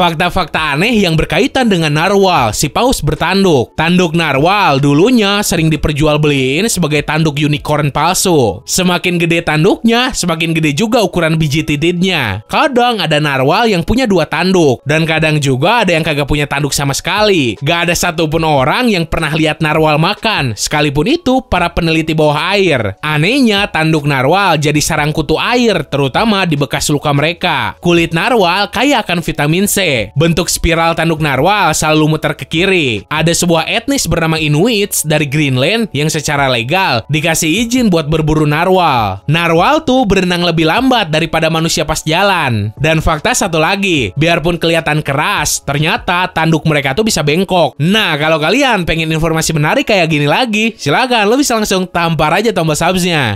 Fakta-fakta aneh yang berkaitan dengan narwal, si paus bertanduk. Tanduk narwal dulunya sering diperjualbeliin sebagai tanduk unicorn palsu. Semakin gede tanduknya, semakin gede juga ukuran biji titiknya. Kadang ada narwal yang punya dua tanduk, dan kadang juga ada yang kagak punya tanduk sama sekali. Gak ada satupun orang yang pernah lihat narwal makan, sekalipun itu para peneliti bawah air. Anehnya, tanduk narwal jadi sarang kutu air, terutama di bekas luka mereka. Kulit narwal kaya akan vitamin C Bentuk spiral tanduk narwal selalu muter ke kiri. Ada sebuah etnis bernama Inuits dari Greenland yang secara legal dikasih izin buat berburu narwal. Narwal tuh berenang lebih lambat daripada manusia pas jalan. Dan fakta satu lagi, biarpun kelihatan keras, ternyata tanduk mereka tuh bisa bengkok. Nah, kalau kalian pengen informasi menarik kayak gini lagi, silakan lo bisa langsung tampar aja tombol subscribenya.